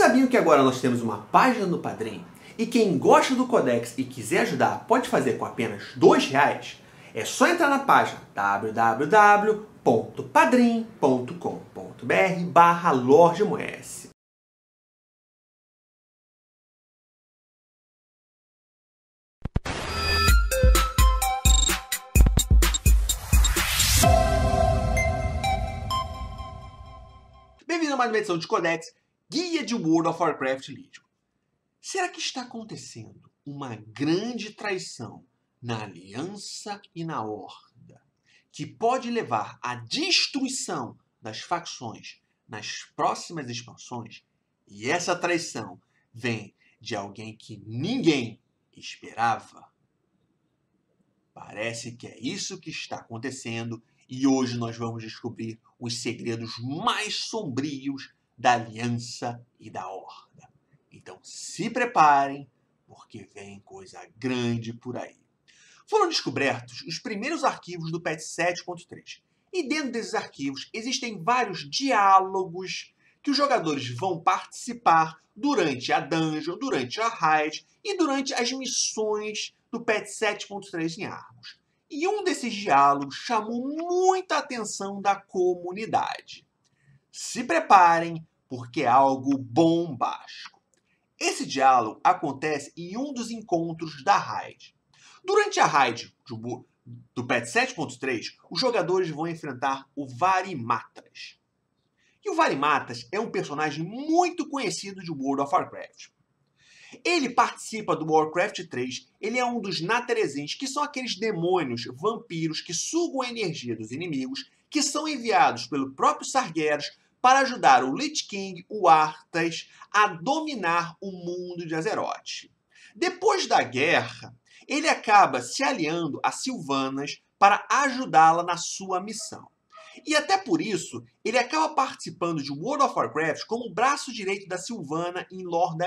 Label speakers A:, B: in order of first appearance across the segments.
A: sabiam que agora nós temos uma página no Padrim? E quem gosta do Codex e quiser ajudar pode fazer com apenas dois reais? É só entrar na página www.padrim.com.br barra Lorde Bem-vindo a mais uma edição de Codex guia de World of Warcraft Legion. Será que está acontecendo uma grande traição na Aliança e na Horda que pode levar à destruição das facções nas próximas expansões? E essa traição vem de alguém que ninguém esperava. Parece que é isso que está acontecendo e hoje nós vamos descobrir os segredos mais sombrios da aliança e da horda. Então se preparem, porque vem coisa grande por aí. Foram descobertos os primeiros arquivos do PET 7.3. E dentro desses arquivos existem vários diálogos que os jogadores vão participar durante a dungeon, durante a raid e durante as missões do PET 7.3 em armas. E um desses diálogos chamou muita atenção da comunidade. Se preparem, porque é algo bombástico. Esse diálogo acontece em um dos encontros da raid. Durante a raid do, patch 7.3, os jogadores vão enfrentar o Varimatas. E o Varimatas é um personagem muito conhecido de World of Warcraft. Ele participa do Warcraft 3, ele é um dos Naterezins, que são aqueles demônios vampiros que sugam a energia dos inimigos, que são enviados pelo próprio Sargeras para ajudar o Lich King, o Arthas, a dominar o mundo de Azeroth. Depois da guerra, ele acaba se aliando a Silvanas para ajudá-la na sua missão. E até por isso, ele acaba participando de World of Warcraft como o braço direito da Silvana em Lord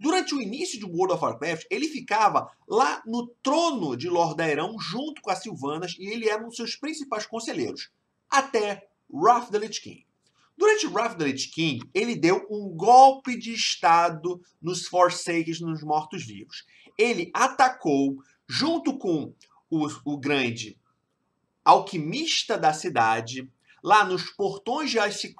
A: Durante o início de World of Warcraft, ele ficava lá no trono de Lord junto com a Silvanas e ele era um dos seus principais conselheiros, até Wrath the Lich King. Durante Wrath of the Lich King, ele deu um golpe de estado nos Forsaken, nos mortos-vivos. Ele atacou, junto com o, o grande alquimista da cidade, lá nos portões de Ice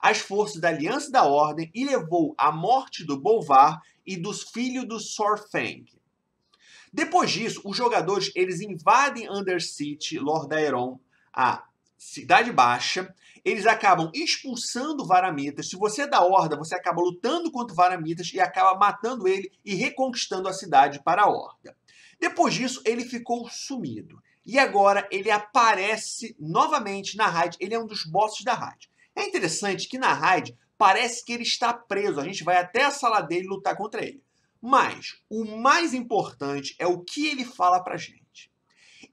A: as forças da Aliança da Ordem e levou à morte do Bolvar e dos filhos do Sorfang. Depois disso, os jogadores eles invadem Undercity, Lord Aeron, a Cidade Baixa, eles acabam expulsando varamitas. Se você é da horda, você acaba lutando contra varamitas e acaba matando ele e reconquistando a cidade para a horda. Depois disso, ele ficou sumido. E agora ele aparece novamente na raid. Ele é um dos bosses da raid. É interessante que na raid parece que ele está preso. A gente vai até a sala dele lutar contra ele. Mas o mais importante é o que ele fala pra gente.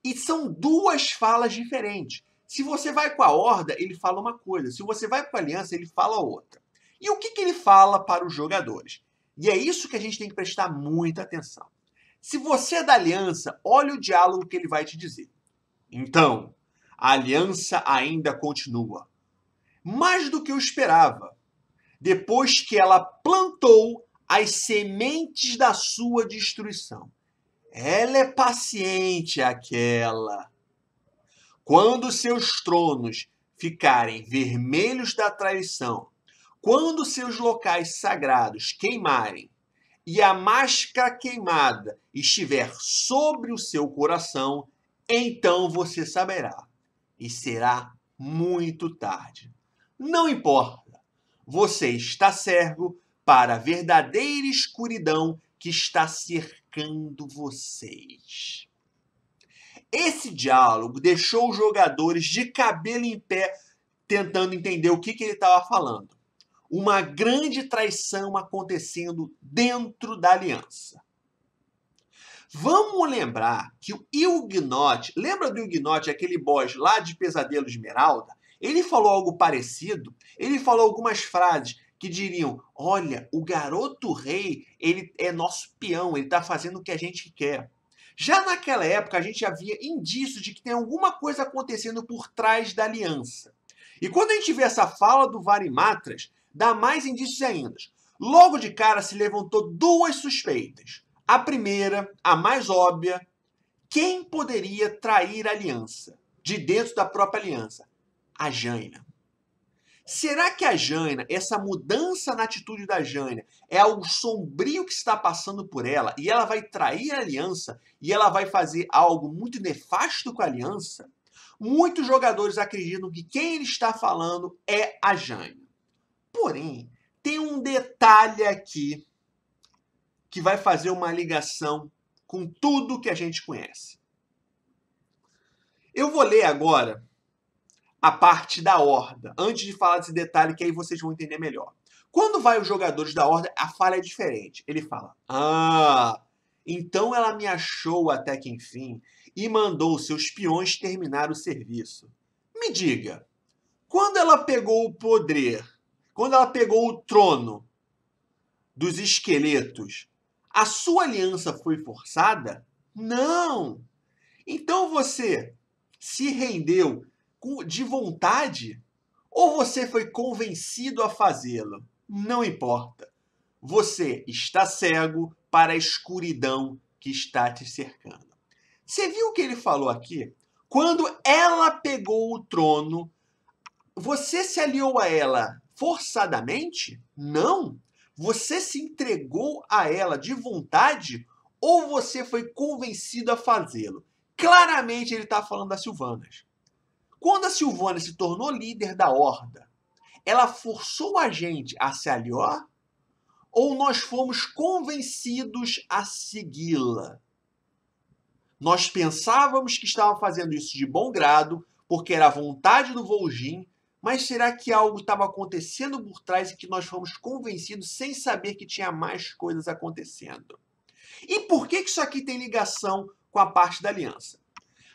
A: E são duas falas diferentes. Se você vai com a horda, ele fala uma coisa. Se você vai com a aliança, ele fala outra. E o que, que ele fala para os jogadores? E é isso que a gente tem que prestar muita atenção. Se você é da aliança, olha o diálogo que ele vai te dizer. Então, a aliança ainda continua. Mais do que eu esperava. Depois que ela plantou as sementes da sua destruição. Ela é paciente aquela. Quando seus tronos ficarem vermelhos da traição, quando seus locais sagrados queimarem e a máscara queimada estiver sobre o seu coração, então você saberá e será muito tarde. Não importa, você está cego para a verdadeira escuridão que está cercando vocês. Esse diálogo deixou os jogadores de cabelo em pé tentando entender o que, que ele estava falando. Uma grande traição acontecendo dentro da aliança. Vamos lembrar que o Huguenote, lembra do Huguenote, aquele boss lá de Pesadelo Esmeralda? Ele falou algo parecido, ele falou algumas frases que diriam: "Olha, o garoto rei, ele é nosso peão, ele está fazendo o que a gente quer". Já naquela época, a gente havia indícios de que tem alguma coisa acontecendo por trás da aliança. E quando a gente vê essa fala do Varimatras, dá mais indícios ainda. Logo de cara se levantou duas suspeitas. A primeira, a mais óbvia, quem poderia trair a aliança? De dentro da própria aliança? A Jaina. Será que a Jaina, essa mudança na atitude da Jaina, é algo sombrio que está passando por ela e ela vai trair a aliança e ela vai fazer algo muito nefasto com a aliança? Muitos jogadores acreditam que quem ele está falando é a Jaina. Porém, tem um detalhe aqui que vai fazer uma ligação com tudo que a gente conhece. Eu vou ler agora a parte da horda. Antes de falar desse detalhe, que aí vocês vão entender melhor. Quando vai os jogadores da horda, a falha é diferente. Ele fala: Ah, então ela me achou até que enfim e mandou seus peões terminar o serviço. Me diga, quando ela pegou o poder, quando ela pegou o trono dos esqueletos, a sua aliança foi forçada? Não! Então você se rendeu de vontade ou você foi convencido a fazê-lo. Não importa. Você está cego para a escuridão que está te cercando. Você viu o que ele falou aqui? Quando ela pegou o trono, você se aliou a ela forçadamente? Não. Você se entregou a ela de vontade ou você foi convencido a fazê-lo? Claramente ele está falando das Silvanas. Quando a Silvana se tornou líder da horda, ela forçou a gente a se aliar ou nós fomos convencidos a segui-la? Nós pensávamos que estava fazendo isso de bom grado, porque era a vontade do Volgin, mas será que algo estava acontecendo por trás e que nós fomos convencidos sem saber que tinha mais coisas acontecendo? E por que isso aqui tem ligação com a parte da aliança?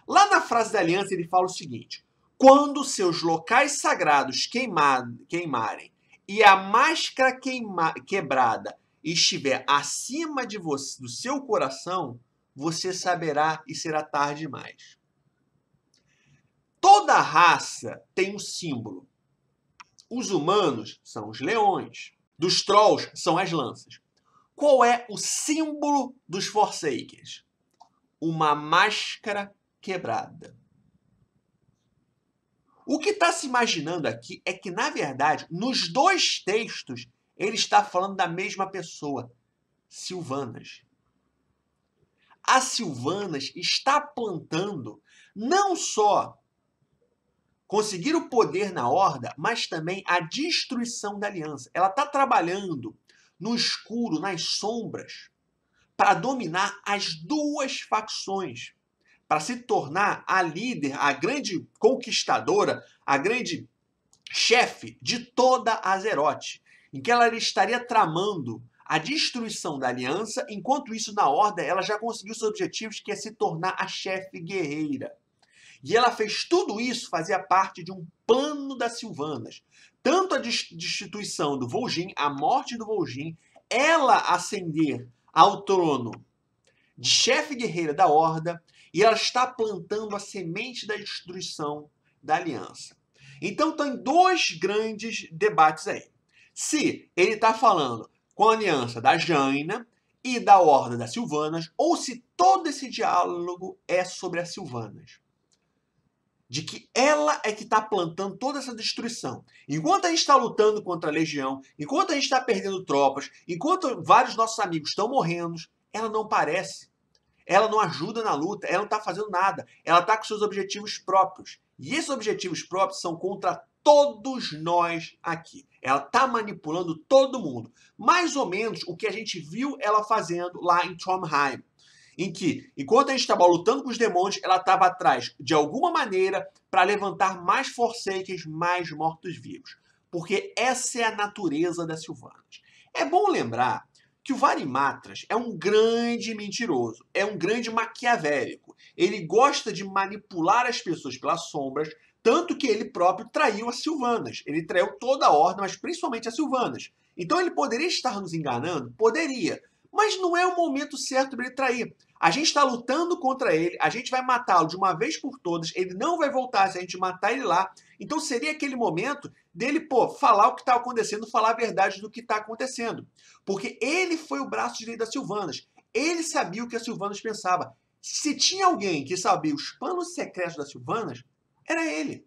A: Lá na frase da aliança ele fala o seguinte: quando seus locais sagrados queimarem e a máscara queima, quebrada estiver acima de você, do seu coração, você saberá e será tarde demais. Toda raça tem um símbolo. Os humanos são os leões. Dos trolls são as lanças. Qual é o símbolo dos Forsakers? Uma máscara quebrada. O que está se imaginando aqui é que, na verdade, nos dois textos, ele está falando da mesma pessoa, Silvanas. A Silvanas está plantando não só conseguir o poder na horda, mas também a destruição da aliança. Ela está trabalhando no escuro, nas sombras, para dominar as duas facções para se tornar a líder, a grande conquistadora, a grande chefe de toda Azeroth, em que ela estaria tramando a destruição da aliança, enquanto isso na Horda ela já conseguiu seus objetivos, que é se tornar a chefe guerreira. E ela fez tudo isso, fazia parte de um plano das Silvanas. Tanto a destituição do Vol'jin, a morte do Vol'jin, ela ascender ao trono de chefe guerreira da Horda e ela está plantando a semente da destruição da aliança. Então tem dois grandes debates aí. Se ele está falando com a aliança da Jaina e da Horda das Silvanas, ou se todo esse diálogo é sobre as Silvanas. De que ela é que está plantando toda essa destruição. Enquanto a gente está lutando contra a legião, enquanto a gente está perdendo tropas, enquanto vários nossos amigos estão morrendo, ela não parece ela não ajuda na luta, ela não está fazendo nada, ela está com seus objetivos próprios. E esses objetivos próprios são contra todos nós aqui. Ela está manipulando todo mundo. Mais ou menos o que a gente viu ela fazendo lá em Trondheim. Em que, enquanto a gente estava lutando com os demônios, ela estava atrás, de alguma maneira, para levantar mais Forsakens, mais mortos-vivos. Porque essa é a natureza da Silvanas. É bom lembrar que o Varimatras é um grande mentiroso, é um grande maquiavélico. Ele gosta de manipular as pessoas pelas sombras, tanto que ele próprio traiu a Silvanas. Ele traiu toda a ordem, mas principalmente a Silvanas. Então ele poderia estar nos enganando? Poderia. Mas não é o momento certo para ele trair. A gente está lutando contra ele, a gente vai matá-lo de uma vez por todas, ele não vai voltar se a gente matar ele lá. Então seria aquele momento dele, pô, falar o que está acontecendo, falar a verdade do que está acontecendo. Porque ele foi o braço direito da Silvanas. Ele sabia o que a Silvanas pensava. Se tinha alguém que sabia os planos secretos da Silvanas, era ele.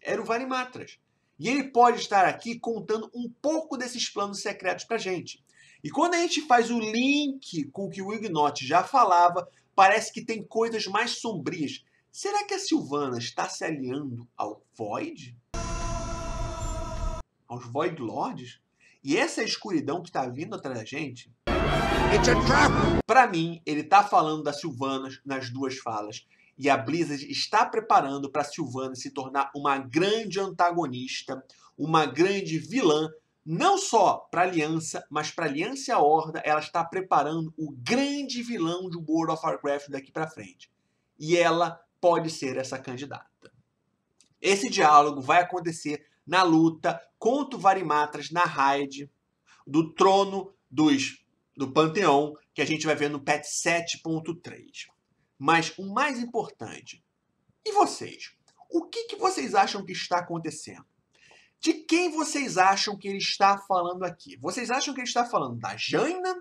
A: Era o Varimatras. E ele pode estar aqui contando um pouco desses planos secretos para gente. E quando a gente faz o link com o que o Ignote já falava, parece que tem coisas mais sombrias. Será que a Silvana está se aliando ao Void? aos Void Lords, e essa escuridão que está vindo atrás da gente. Para mim, ele tá falando da Silvana nas duas falas. E a Blizzard está preparando para Silvana se tornar uma grande antagonista, uma grande vilã, não só para Aliança, mas para Aliança e a Horda, ela está preparando o grande vilão de World of Warcraft daqui para frente. E ela pode ser essa candidata. Esse diálogo vai acontecer na luta contra o Varimatras na raid do trono dos, do Panteão, que a gente vai ver no patch 7.3. Mas o mais importante, e vocês? O que, que vocês acham que está acontecendo? De quem vocês acham que ele está falando aqui? Vocês acham que ele está falando da Jaina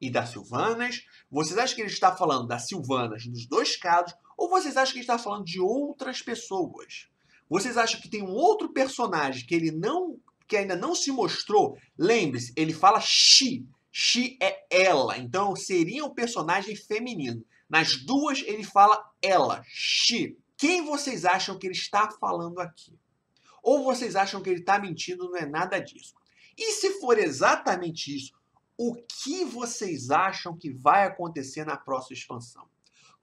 A: e da Silvanas? Vocês acham que ele está falando da Silvanas nos dois casos? Ou vocês acham que ele está falando de outras pessoas? Vocês acham que tem um outro personagem que ele não que ainda não se mostrou? Lembre-se, ele fala she. She é ela. Então seria um personagem feminino. Nas duas ele fala ela, she. Quem vocês acham que ele está falando aqui? Ou vocês acham que ele está mentindo? Não é nada disso. E se for exatamente isso, o que vocês acham que vai acontecer na próxima expansão?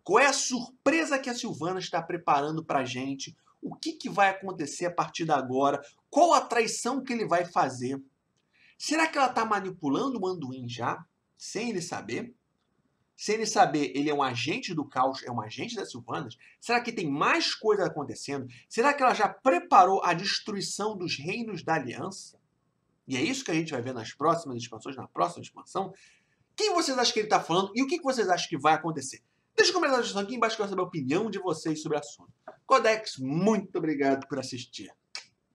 A: Qual é a surpresa que a Silvana está preparando para gente? o que, que vai acontecer a partir de agora, qual a traição que ele vai fazer. Será que ela está manipulando o Anduin já, sem ele saber? Sem ele saber, ele é um agente do caos, é um agente das Silvanas? Será que tem mais coisa acontecendo? Será que ela já preparou a destruição dos reinos da Aliança? E é isso que a gente vai ver nas próximas expansões, na próxima expansão. Quem vocês acham que ele está falando e o que vocês acham que vai acontecer? Deixa um comentário aqui embaixo que eu quero saber a opinião de vocês sobre o assunto. Codex, muito obrigado por assistir.